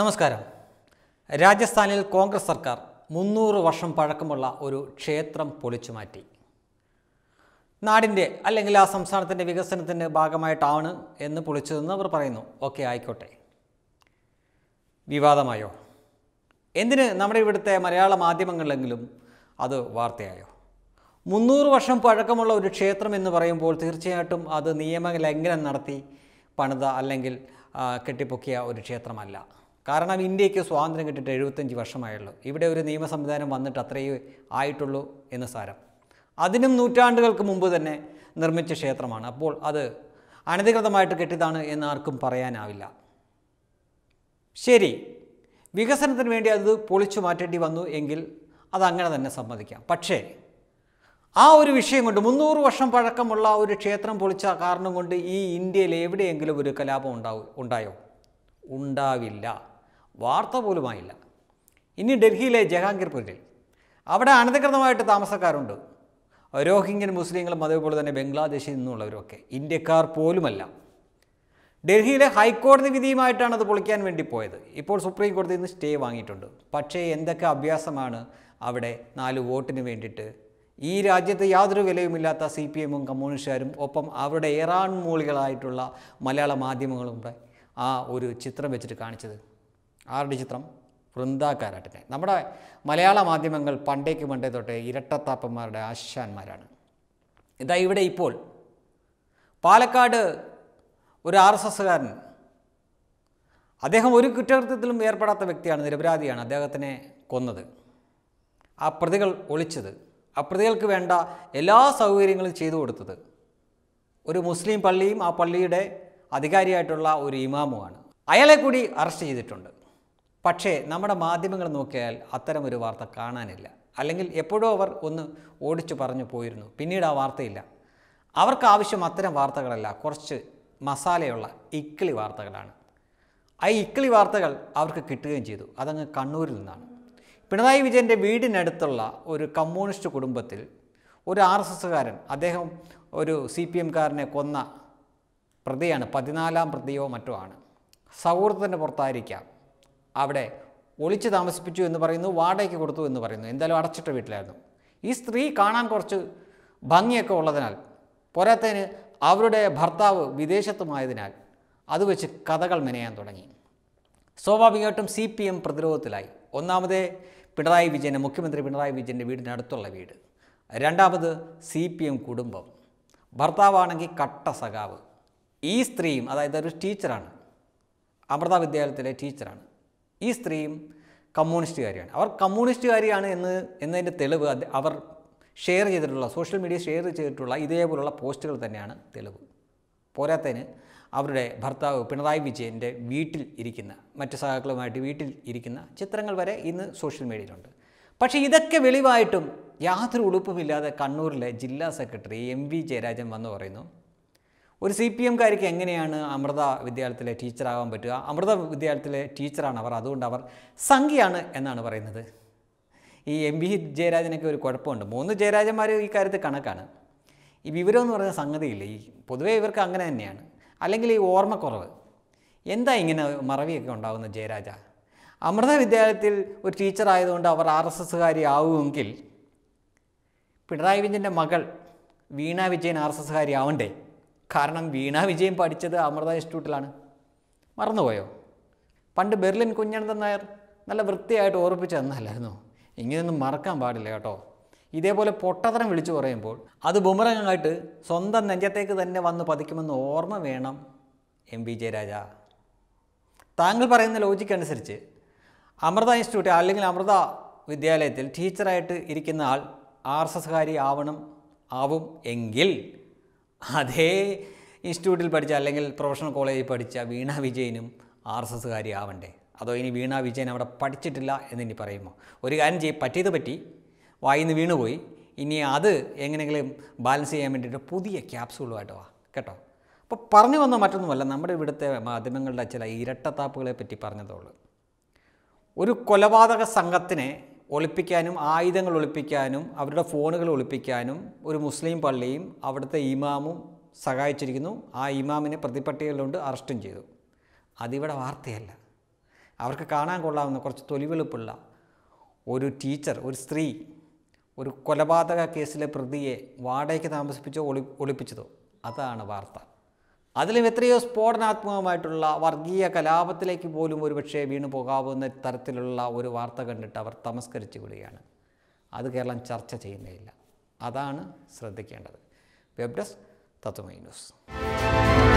നമസ്കാരം രാജസ്ഥാനിൽ കോൺഗ്രസ് സർക്കാർ മുന്നൂറ് വർഷം പഴക്കമുള്ള ഒരു ക്ഷേത്രം പൊളിച്ചു മാറ്റി നാടിൻ്റെ അല്ലെങ്കിൽ ആ സംസ്ഥാനത്തിൻ്റെ വികസനത്തിൻ്റെ ഭാഗമായിട്ടാണ് എന്ന് പൊളിച്ചതെന്ന് അവർ പറയുന്നു ഓക്കെ ആയിക്കോട്ടെ വിവാദമായോ എന്തിന് നമ്മുടെ ഇവിടുത്തെ മലയാള മാധ്യമങ്ങളിലെങ്കിലും അത് വാർത്തയായോ മുന്നൂറ് വർഷം പഴക്കമുള്ള ഒരു ക്ഷേത്രം എന്ന് പറയുമ്പോൾ തീർച്ചയായിട്ടും അത് നിയമലംഘനം നടത്തി പണിത അല്ലെങ്കിൽ കെട്ടിപ്പൊക്കിയ ഒരു ക്ഷേത്രമല്ല കാരണം ഇന്ത്യയ്ക്ക് സ്വാതന്ത്ര്യം കിട്ടിയിട്ട് എഴുപത്തഞ്ച് വർഷമായുള്ളൂ ഇവിടെ ഒരു നിയമ സംവിധാനം വന്നിട്ട് അത്രയേ ആയിട്ടുള്ളൂ എന്ന് സാരം അതിനും നൂറ്റാണ്ടുകൾക്ക് മുമ്പ് തന്നെ നിർമ്മിച്ച ക്ഷേത്രമാണ് അപ്പോൾ അത് അനധികൃതമായിട്ട് കെട്ടിയതാണ് എന്ന് ആർക്കും പറയാനാവില്ല ശരി വികസനത്തിന് വേണ്ടി അത് പൊളിച്ചു മാറ്റേണ്ടി വന്നു എങ്കിൽ അതങ്ങനെ തന്നെ സമ്മതിക്കാം പക്ഷേ ആ ഒരു വിഷയം കൊണ്ട് മുന്നൂറ് വർഷം പഴക്കമുള്ള ഒരു ക്ഷേത്രം പൊളിച്ച കാരണം കൊണ്ട് ഈ ഇന്ത്യയിൽ എവിടെയെങ്കിലും ഒരു കലാപം ഉണ്ടാവും ഉണ്ടായോ ഉണ്ടാവില്ല വാർത്ത പോലുമായില്ല ഇനി ഡൽഹിയിലെ ജഹാംഗീർപൂരിൽ അവിടെ അനധികൃതമായിട്ട് താമസക്കാരുണ്ട് രോഹിംഗ്യൻ മുസ്ലിങ്ങളും അതേപോലെ തന്നെ ബംഗ്ലാദേശിൽ നിന്നുള്ളവരൊക്കെ ഇന്ത്യക്കാർ പോലുമല്ല ഡൽഹിയിലെ ഹൈക്കോടതി വിധിയുമായിട്ടാണ് അത് പൊളിക്കാൻ വേണ്ടി പോയത് ഇപ്പോൾ സുപ്രീം കോടതിയിൽ നിന്ന് സ്റ്റേ വാങ്ങിയിട്ടുണ്ട് പക്ഷേ എന്തൊക്കെ അഭ്യാസമാണ് അവിടെ നാല് വോട്ടിന് വേണ്ടിയിട്ട് ഈ രാജ്യത്ത് യാതൊരു വിലയുമില്ലാത്ത സി പി എമ്മും കമ്മ്യൂണിസ്റ്റുകാരും ഒപ്പം അവരുടെ ഏറാൺ മൂളികളായിട്ടുള്ള മലയാള മാധ്യമങ്ങളും കൂടെ ആ ഒരു ചിത്രം വെച്ചിട്ട് കാണിച്ചത് ആരുടെ ചിത്രം വൃന്ദ കാരാട്ടിനെ നമ്മുടെ മലയാള മാധ്യമങ്ങൾ പണ്ടേക്ക് പണ്ടേ തൊട്ടേ ഇരട്ടത്താപ്പന്മാരുടെ ആശാന്മാരാണ് ഇതാ ഇവിടെ ഇപ്പോൾ പാലക്കാട് ഒരു ആർ എസ് എസ്സുകാരൻ അദ്ദേഹം ഒരു കുറ്റകൃത്യത്തിലും ഏർപ്പെടാത്ത വ്യക്തിയാണ് നിരപരാധിയാണ് അദ്ദേഹത്തിനെ കൊന്നത് ആ പ്രതികൾ ഒളിച്ചത് ആ പ്രതികൾക്ക് വേണ്ട എല്ലാ സൗകര്യങ്ങളും ചെയ്തു കൊടുത്തത് ഒരു മുസ്ലിം പള്ളിയും ആ പള്ളിയുടെ അധികാരിയായിട്ടുള്ള ഒരു ഇമാമുമാണ് അയാളെ കൂടി അറസ്റ്റ് ചെയ്തിട്ടുണ്ട് പക്ഷേ നമ്മുടെ മാധ്യമങ്ങൾ നോക്കിയാൽ അത്തരമൊരു വാർത്ത കാണാനില്ല അല്ലെങ്കിൽ എപ്പോഴോ അവർ ഒന്ന് ഓടിച്ചു പറഞ്ഞു പോയിരുന്നു പിന്നീട് ആ വാർത്തയില്ല അവർക്ക് ആവശ്യം അത്തരം വാർത്തകളല്ല കുറച്ച് മസാലയുള്ള ഇക്കിളി വാർത്തകളാണ് ആ ഇക്കിളി വാർത്തകൾ അവർക്ക് കിട്ടുകയും ചെയ്തു അതങ്ങ് കണ്ണൂരിൽ നിന്നാണ് പിണറായി വിജയൻ്റെ വീടിനടുത്തുള്ള ഒരു കമ്മ്യൂണിസ്റ്റ് കുടുംബത്തിൽ ഒരു ആർ എസ് എസ്സുകാരൻ അദ്ദേഹം ഒരു സി പി എംകാരനെ കൊന്ന പ്രതിയാണ് പതിനാലാം പ്രതിയോ മറ്റോ ആണ് സൗഹൃദത്തിൻ്റെ പുറത്തായിരിക്കാം അവിടെ ഒളിച്ചു താമസിപ്പിച്ചു എന്ന് പറയുന്നു വാടകയ്ക്ക് കൊടുത്തു എന്ന് പറയുന്നു എന്തായാലും അടച്ചിട്ട വീട്ടിലായിരുന്നു ഈ സ്ത്രീ കാണാൻ കുറച്ച് ഭംഗിയൊക്കെ ഉള്ളതിനാൽ പോരാത്തതിന് അവരുടെ ഭർത്താവ് വിദേശത്തുമായതിനാൽ അത് വെച്ച് കഥകൾ മെനയാൻ തുടങ്ങി സ്വാഭാവികമായിട്ടും സി പി എം പ്രതിരോധത്തിലായി ഒന്നാമത് പിണറായി വിജയൻ്റെ മുഖ്യമന്ത്രി പിണറായി വിജയൻ്റെ വീടിനടുത്തുള്ള വീട് രണ്ടാമത് സി പി എം കുടുംബം ഭർത്താവാണെങ്കിൽ കട്ട സഖാവ് ഈ സ്ത്രീയും അതായത് ഒരു ടീച്ചറാണ് അമൃത വിദ്യാലയത്തിലെ ടീച്ചറാണ് ഈ സ്ത്രീയും കമ്മ്യൂണിസ്റ്റുകാരിയാണ് അവർ കമ്മ്യൂണിസ്റ്റുകാരിയാണ് എന്ന് എന്നതിൻ്റെ തെളിവ് അവർ ഷെയർ ചെയ്തിട്ടുള്ള സോഷ്യൽ മീഡിയ ഷെയർ ചെയ്തിട്ടുള്ള ഇതേപോലുള്ള പോസ്റ്റുകൾ തന്നെയാണ് തെളിവ് പോരാത്തതിന് അവരുടെ ഭർത്താവ് പിണറായി വിജയൻ്റെ വീട്ടിൽ ഇരിക്കുന്ന മറ്റ് സഹാക്കളുമായിട്ട് വീട്ടിൽ ഇരിക്കുന്ന ചിത്രങ്ങൾ വരെ ഇന്ന് സോഷ്യൽ മീഡിയയിലുണ്ട് പക്ഷേ ഇതൊക്കെ വെളിവായിട്ടും യാതൊരു ഉളുപ്പുമില്ലാതെ കണ്ണൂരിലെ ജില്ലാ സെക്രട്ടറി എം വി ജയരാജൻ വന്നു പറയുന്നു ഒരു സി പി എംകാർക്ക് എങ്ങനെയാണ് അമൃത വിദ്യാലയത്തിലെ ടീച്ചറാകാൻ പറ്റുക അമൃത വിദ്യാലയത്തിലെ ടീച്ചറാണ് അവർ അതുകൊണ്ട് അവർ സംഖ്യയാണ് എന്നാണ് പറയുന്നത് ഈ എം ബി ജയരാജനൊക്കെ ഒരു കുഴപ്പമുണ്ട് മൂന്ന് ജയരാജന്മാർ ഈ കാര്യത്തിൽ കണക്കാണ് ഈ വിവരം എന്ന് പറയുന്ന സംഗതിയില്ല ഈ പൊതുവേ ഇവർക്ക് അങ്ങനെ തന്നെയാണ് അല്ലെങ്കിൽ ഈ ഓർമ്മക്കുറവ് എന്താ ഇങ്ങനെ മറവിയൊക്കെ ഉണ്ടാകുന്ന ജയരാജ അമൃത വിദ്യാലയത്തിൽ ഒരു ടീച്ചർ ആയതുകൊണ്ട് അവർ ആർ എസ് എസ്സുകാരി ആവുമെങ്കിൽ പിണറായി വിജയൻ്റെ മകൾ വീണ വിജയൻ ആർ എസ് എസ്സുകാരി ആവണ്ടേ കാരണം വീണ വിജയം പഠിച്ചത് അമൃത ഇൻസ്റ്റിറ്റ്യൂട്ടിലാണ് മറന്നുപോയോ പണ്ട് ബെർലിൻ കുഞ്ഞനന്ദൻ നായർ നല്ല വൃത്തിയായിട്ട് ഓർപ്പിച്ച് തന്നല്ലായിരുന്നു ഇങ്ങനെയൊന്നും മറക്കാൻ പാടില്ല കേട്ടോ ഇതേപോലെ പൊട്ടത്തരം വിളിച്ചു പറയുമ്പോൾ അത് ബുമറങ്ങായിട്ട് സ്വന്തം നെഞ്ചത്തേക്ക് തന്നെ വന്ന് പതിക്കുമെന്ന് ഓർമ്മ വേണം എം വി ജയരാജ താങ്കൾ പറയുന്ന ലോജിക് അനുസരിച്ച് അമൃത ഇൻസ്റ്റിറ്റ്യൂട്ട് അല്ലെങ്കിൽ അമൃത വിദ്യാലയത്തിൽ ടീച്ചറായിട്ട് ഇരിക്കുന്ന ആൾ ആർ എസ് എസ്കാരി ആവണം ആവും എങ്കിൽ അതേ ഇൻസ്റ്റിറ്റ്യൂട്ടിൽ പഠിച്ച അല്ലെങ്കിൽ പ്രൊഫഷണൽ കോളേജിൽ പഠിച്ച വീണ വിജയനും ആർ എസ് എസ്സുകാരി ആവണ്ടേ അതോ ഇനി വീണ വിജയൻ അവിടെ പഠിച്ചിട്ടില്ല എന്നിനി പറയുമോ ഒരു കാര്യം ചെയ്യും പറ്റിയത് പറ്റി വായിന്ന് വീണുപോയി ഇനി അത് എങ്ങനെയെങ്കിലും ബാലൻസ് ചെയ്യാൻ വേണ്ടിയിട്ട് പുതിയ ക്യാപ്സൂളുമായിട്ട് വാ കേട്ടോ അപ്പോൾ പറഞ്ഞു വന്ന മറ്റൊന്നുമല്ല നമ്മുടെ ഇവിടുത്തെ മാധ്യമങ്ങളുടെ ചില ഇരട്ടത്താപ്പുകളെ പറ്റി പറഞ്ഞതേ ഉള്ളൂ ഒരു കൊലപാതക സംഘത്തിനെ ഒളിപ്പിക്കാനും ആയുധങ്ങൾ ഒളിപ്പിക്കാനും അവരുടെ ഫോണുകൾ ഒളിപ്പിക്കാനും ഒരു മുസ്ലിം പള്ളിയും അവിടുത്തെ ഇമാമും സഹായിച്ചിരിക്കുന്നു ആ ഇമാമിനെ പ്രതിപട്ടികളിലുണ്ട് അറസ്റ്റും ചെയ്തു അതിവിടെ വാർത്തയല്ല അവർക്ക് കാണാൻ കൊള്ളാവുന്ന കുറച്ച് തൊലിവെളുപ്പുള്ള ഒരു ടീച്ചർ ഒരു സ്ത്രീ ഒരു കൊലപാതക കേസിലെ പ്രതിയെ വാടകയ്ക്ക് താമസിപ്പിച്ചോ ഒളി ഒളിപ്പിച്ചതോ അതാണ് വാർത്ത അതിലും എത്രയോ സ്ഫോടനാത്മകമായിട്ടുള്ള വർഗീയ കലാപത്തിലേക്ക് പോലും ഒരുപക്ഷെ വീണു പോകാവുന്ന തരത്തിലുള്ള ഒരു വാർത്ത കണ്ടിട്ട് അവർ തമസ്കരിച്ചു വിടുകയാണ് അത് കേരളം ചർച്ച ചെയ്യുന്നില്ല അതാണ് ശ്രദ്ധിക്കേണ്ടത് വെബ് ഡെസ്ക് തത്വമൈ ന്യൂസ്